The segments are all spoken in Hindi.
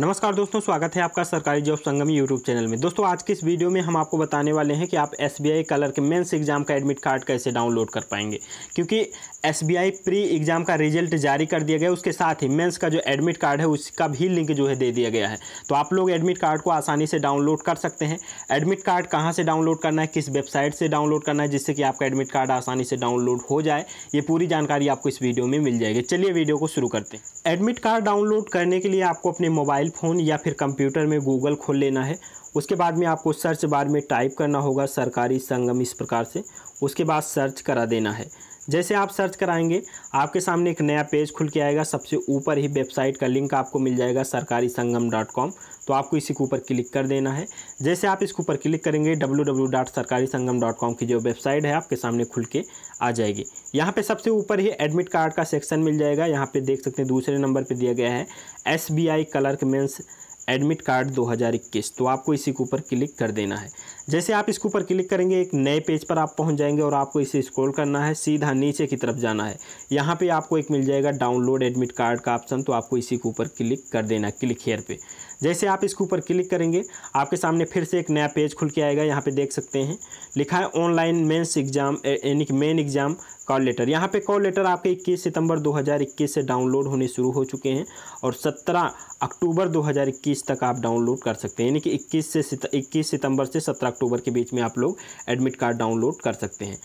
नमस्कार दोस्तों स्वागत है आपका सरकारी जॉब संगम यूट्यूब चैनल में दोस्तों आज के इस वीडियो में हम आपको बताने वाले हैं कि आप एस बी कलर के मेंस एग्जाम का एडमिट कार्ड कैसे डाउनलोड कर पाएंगे क्योंकि एस बी प्री एग्जाम का रिजल्ट जारी कर दिया गया उसके साथ ही मेंस का जो एडमिट कार्ड है उसका भी लिंक जो है दे दिया गया है तो आप लोग एडमिट कार्ड को आसानी से डाउनलोड कर सकते हैं एडमिट कार्ड कहाँ से डाउनलोड करना है किस वेबसाइट से डाउनलोड करना है जिससे कि आपका एडमिट कार्ड आसानी से डाउनलोड हो जाए ये पूरी जानकारी आपको इस वीडियो में मिल जाएगी चलिए वीडियो को शुरू करते हैं एडमिट कार्ड डाउनलोड करने के लिए आपको अपने मोबाइल मोबाइल फ़ोन या फिर कंप्यूटर में गूगल खोल लेना है उसके बाद में आपको सर्च बार में टाइप करना होगा सरकारी संगम इस प्रकार से उसके बाद सर्च करा देना है जैसे आप सर्च कराएंगे आपके सामने एक नया पेज खुल के आएगा सबसे ऊपर ही वेबसाइट का लिंक आपको मिल जाएगा सरकारी संगम डॉट कॉम तो आपको इसी के ऊपर क्लिक कर देना है जैसे आप इसके ऊपर क्लिक करेंगे डब्ल्यू डब्ल्यू डॉट सरकारी संगम डॉट कॉम की जो वेबसाइट है आपके सामने खुल के आ जाएगी यहाँ पे सबसे ऊपर ही एडमिट कार्ड का सेक्शन मिल जाएगा यहाँ पे देख सकते हैं दूसरे नंबर पर दिया गया है S B I clerk mains admit card 2021 तो आपको इसी के ऊपर क्लिक कर देना है जैसे आप इसके ऊपर क्लिक करेंगे एक नए पेज पर आप पहुंच जाएंगे और आपको इसे स्क्रॉल करना है सीधा नीचे की तरफ जाना है यहाँ पे आपको एक मिल जाएगा डाउनलोड एडमिट कार्ड का ऑप्शन तो आपको इसी के ऊपर क्लिक कर देना क्लिक हेयर पर जैसे आप इसके ऊपर क्लिक करेंगे आपके सामने फिर से एक नया पेज खुल के आएगा यहाँ पे देख सकते हैं लिखा है ऑनलाइन मेंस एग्जाम यानी कि मेन एग्जाम कॉल लेटर यहाँ पे कॉल लेटर आपके 21 सितंबर 2021 से डाउनलोड होने शुरू हो चुके हैं और 17 अक्टूबर 2021 तक आप डाउनलोड कर सकते हैं यानी कि 21 से इक्कीस सितंबर से 17 अक्टूबर के बीच में आप लोग एडमिट कार्ड डाउनलोड कर सकते हैं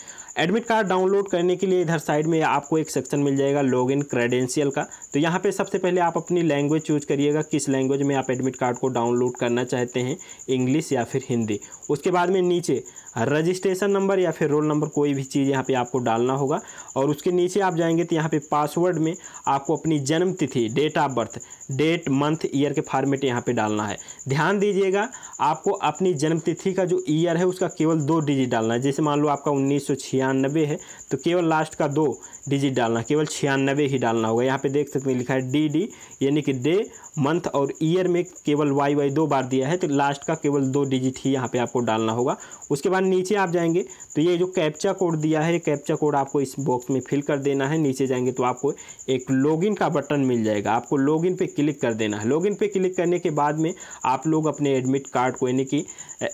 एडमिट कार्ड डाउनलोड करने के लिए इधर साइड में आपको एक सेक्शन मिल जाएगा लॉग क्रेडेंशियल का तो यहाँ पर सबसे पहले आप अपनी लैंग्वेज चूज करिएगा किस लैंग्वेज में आप एडमिट एडमिट कार्ड को डाउनलोड करना चाहते हैं इंग्लिश या फिर हिंदी उसके बाद में नीचे रजिस्ट्रेशन नंबर या फिर रोल नंबर कोई भी चीज़ यहाँ पे आपको डालना होगा और उसके नीचे आप जाएंगे तो यहाँ पे पासवर्ड में आपको अपनी जन्म तिथि date of birth date month year के फॉर्मेट यहाँ पे डालना है ध्यान दीजिएगा आपको अपनी जन्म तिथि का जो ईयर है उसका केवल दो डिजिट डालना है जैसे मान लो आपका उन्नीस है तो केवल लास्ट का दो डिजिट डालना केवल छियानबे ही डालना होगा यहाँ पे देख सकते हैं लिखा है डी डी यानी कि डे मंथ और ईयर में केवल वाई वाई दो बार दिया है तो लास्ट का केवल दो डिजिट ही यहाँ पे आपको डालना होगा उसके बाद बाद नीचे आप जाएंगे तो ये जो कैप्चा कोड दिया है कैप्चा कोड आपको इस बॉक्स में फिल कर देना है नीचे जाएंगे तो आपको एक लॉगिन का बटन मिल जाएगा आपको लॉगिन पे क्लिक कर देना है लॉगिन पे क्लिक करने के बाद में आप लोग अपने एडमिट कार्ड को यानी कि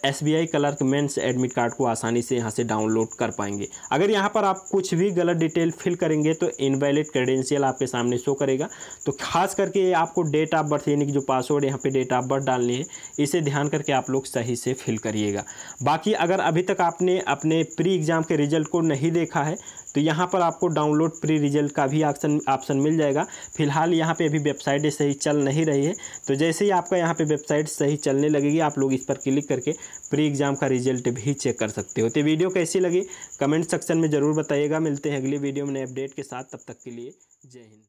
S B I clerk mains admit card को आसानी से यहाँ से डाउनलोड कर पाएंगे अगर यहाँ पर आप कुछ भी गलत डिटेल फिल करेंगे तो इनवैलिड क्रेडेंशियल आपके सामने शो करेगा तो खास करके आपको डेट ऑफ बर्थ यानी कि जो पासवर्ड यहाँ पर डेट ऑफ बर्थ डालनी है इसे ध्यान करके आप लोग सही से फिल करिएगा बाकी अगर अभी अभी तक आपने अपने प्री एग्ज़ाम के रिजल्ट को नहीं देखा है तो यहाँ पर आपको डाउनलोड प्री रिजल्ट का भी ऑप्शन ऑप्शन मिल जाएगा फिलहाल यहाँ पे अभी वेबसाइट सही चल नहीं रही है तो जैसे ही आपका यहाँ पे वेबसाइट सही चलने लगेगी आप लोग इस पर क्लिक करके प्री एग्ज़ाम का रिजल्ट भी चेक कर सकते हो तो वीडियो कैसी लगी कमेंट सेक्शन में ज़रूर बताइएगा मिलते हैं अगले वीडियो में नए अपडेट के साथ तब तक के लिए जय हिंद